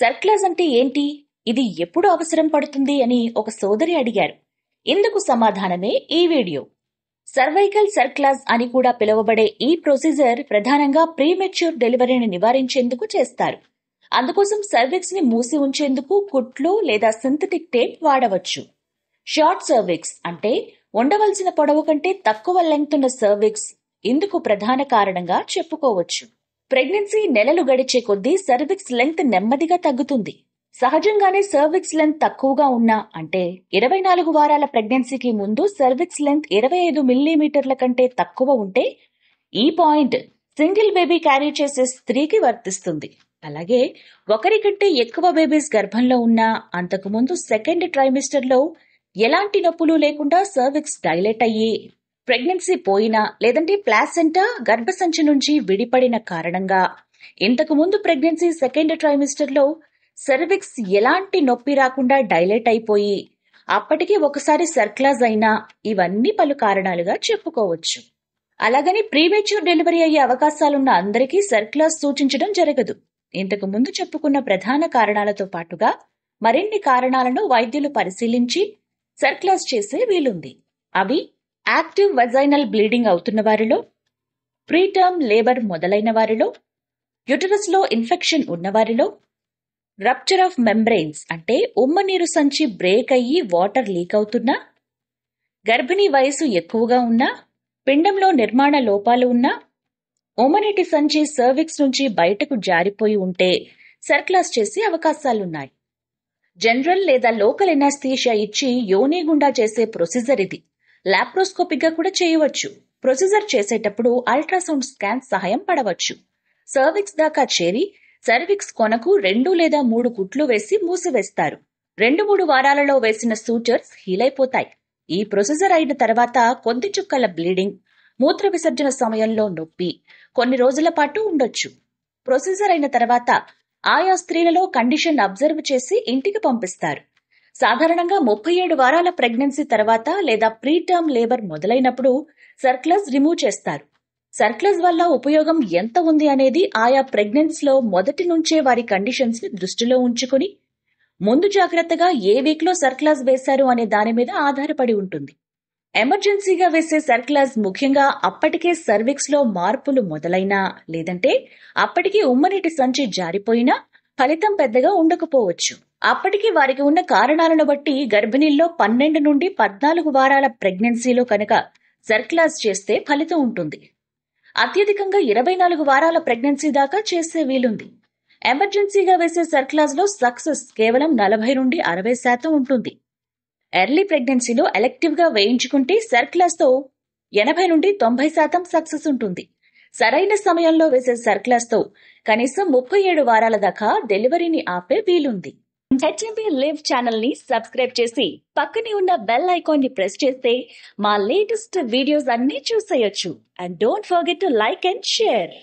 cerclage అంటే ఏంటి ఇది ఎప్పుడు అవసరం పడుతుంది అని ఒక సోదరి అడిగారు ఇందుకు సమాధానమే ఈ వీడియో సర్వైకల్ సర్క్లాజ్ అని కూడా పిలువబడే ఈ ప్రొసీజర్ ప్రధానంగా ప్రీమెచ్యూర్ డెలివరీని నివారించేందుకు చేస్తారు అందుకోసం సర్విక్స్ ని మూసి ఉంచేందుకు కుట్లు లేదా సింథటిక్ టేప్ వాడవచ్చు షార్ట్ సర్విక్స్ అంటే ఉండవలసిన పొడవు కంటే తక్కువ లెంగ్త్ ఉన్న సర్విక్స్ ఇందుకు ప్రధాన కారణంగా చెప్పుకోవచ్చు ప్రెగ్నెన్సీ నెలలు గడిచే కొద్దీ సర్విక్స్ లెంగ్త్ నెమ్మదిగా తగ్గుతుంది సహజంగానే సర్విక్స్ లెంత్ తక్కువగా ఉన్నా అంటే ఇరవై నాలుగు వారాల ప్రెగ్నెన్సీకి ముందు సర్విక్స్ లెంత్ ఇరవై ఐదు మిల్లీమీటర్ల కంటే తక్కువ ఉంటే ఈ పాయింట్ సింగిల్ బేబీ క్యారీ చేసే స్త్రీకి వర్తిస్తుంది అలాగే ఒకరి కంటే ఎక్కువ బేబీస్ గర్భంలో ఉన్నా అంతకుముందు సెకండ్ ట్రైమిస్టర్లో ఎలాంటి నొప్పులు లేకుండా సర్విక్స్ డైలెట్ అయ్యి ప్రెగ్నెన్సీ పోయినా లేదంటే ప్లాసెంటా గర్భసంచి నుంచి విడిపడిన కారణంగా ఇంతకు ముందు ప్రెగ్నెన్సీ సెకండ్ ట్రైమిస్టర్లో సెర్విక్స్ ఎలాంటి నొప్పి రాకుండా డైలేట్ అయిపోయి అప్పటికి ఒకసారి సర్క్లాజ్ అయినా ఇవన్నీ పలు కారణాలుగా చెప్పుకోవచ్చు అలాగని ప్రీమేచ్యూర్ డెలివరీ అయ్యే అవకాశాలున్న అందరికీ సర్క్లాజ్ సూచించడం జరగదు ఇంతకు ముందు చెప్పుకున్న ప్రధాన కారణాలతో పాటుగా మరిన్ని కారణాలను వైద్యులు పరిశీలించి సర్క్లాజ్ చేసే వీలుంది అవి యాక్టివ్ వజైనల్ బ్లీడింగ్ అవుతున్న వారిలో ప్రీటర్మ్ లేబర్ మొదలైన వారిలో యుటరస్లో ఇన్ఫెక్షన్ ఉన్నవారిలో రప్చర్ ఆఫ్ మెంబ్రెయిన్స్ అంటే ఉమ్మనీరు సంచి బ్రేక్ అయ్యి వాటర్ లీక్ అవుతున్నా గర్భిణీ వయసు ఎక్కువగా ఉన్నా పిండంలో నిర్మాణ లోపాలు ఉన్నా ఉమ్మనీటి సంచి సర్విక్స్ నుంచి బయటకు జారిపోయి ఉంటే సర్క్లాస్ చేసే అవకాశాలున్నాయి జనరల్ లేదా లోకల్ ఎనాస్థీషియా ఇచ్చి యోని గుండా చేసే ప్రొసీజర్ ఇది లాప్రోస్కోపిక్గా కూడా చేయవచ్చు ప్రొసీజర్ చేసేటప్పుడు అల్ట్రాసౌండ్ స్కాన్ సహాయం పడవచ్చు సర్విక్స్ దాకా చేరి సర్విక్స్ కొనకు రెండు లేదా మూడు కుట్లు వేసి మూసివేస్తారు రెండు మూడు వారాలలో వేసిన సూచర్స్ హీల్ అయిపోతాయి ఈ ప్రొసీజర్ అయిన తర్వాత కొద్ది చుక్కల బ్లీడింగ్ మూత్ర విసర్జన సమయంలో నొప్పి కొన్ని రోజుల పాటు ఉండొచ్చు ప్రొసీజర్ అయిన తర్వాత ఆయా స్త్రీలలో కండిషన్ అబ్జర్వ్ చేసి ఇంటికి పంపిస్తారు సాధారణంగా ముప్పై ఏడు వారాల ప్రెగ్నెన్సీ తర్వాత లేదా ప్రీ టర్మ్ లేబర్ మొదలైనప్పుడు సర్క్లస్ రిమూవ్ చేస్తారు సర్క్లస్ వల్ల ఉపయోగం ఎంత ఉంది అనేది ఆయా ప్రెగ్నెన్సీలో మొదటి నుంచే వారి కండిషన్స్ ని దృష్టిలో ఉంచుకుని ముందు జాగ్రత్తగా ఏ వీక్లో సర్క్లాస్ వేశారు అనే దాని మీద ఆధారపడి ఉంటుంది ఎమర్జెన్సీగా వేసే సర్క్లాస్ ముఖ్యంగా అప్పటికే సర్విక్స్ లో మార్పులు మొదలైనా లేదంటే అప్పటికే ఉమ్మనీటి సంచి జారిపోయినా ఫలితం పెద్దగా ఉండకపోవచ్చు అప్పటికి వారికి ఉన్న కారణాలను బట్టి గర్భిణీల్లో పన్నెండు నుండి పద్నాలుగు వారాల ప్రెగ్నెన్సీలో కనుక సర్క్లాస్ చేస్తే ఫలితం ఉంటుంది అత్యధికంగా ఇరవై నాలుగు వారాల ప్రెగ్నెన్సీ దాకా చేసే వీలుంది ఎమర్జెన్సీగా వేసే సర్క్లాస్ లో సక్సెస్ కేవలం నలభై నుండి అరవై శాతం ఉంటుంది ఎర్లీ ప్రెగ్నెన్సీలో ఎలెక్టివ్ గా వేయించుకుంటే సర్క్లాస్ తో ఎనభై నుండి తొంభై శాతం సక్సెస్ ఉంటుంది సరైన సమయంలో వేసే సర్క్యులర్స్తో కనీసం ముప్పై ఏడు వారాల దాకా డెలివరీని ఆపే వీలుంది హెచ్ఎంపీ లివ్ ఛానల్ ని సబ్స్క్రైబ్ చేసి పక్కనే ఉన్న బెల్ ఐకాన్ ని ప్రెస్ చేస్తే మా లేటెస్ట్ వీడియోస్ అన్ని చూసేయొచ్చు and don't forget to like and share